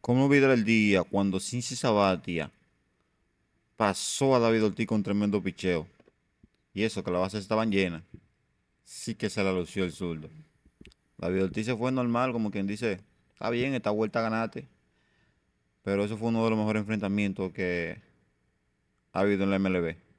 ¿Cómo olvidar el día cuando Cincy Sabatia pasó a David Ortiz con tremendo picheo? Y eso, que las bases estaban llenas. Sí que se la lució el zurdo. David Ortiz se fue normal, como quien dice, está bien, esta vuelta ganate Pero eso fue uno de los mejores enfrentamientos que ha habido en la MLB.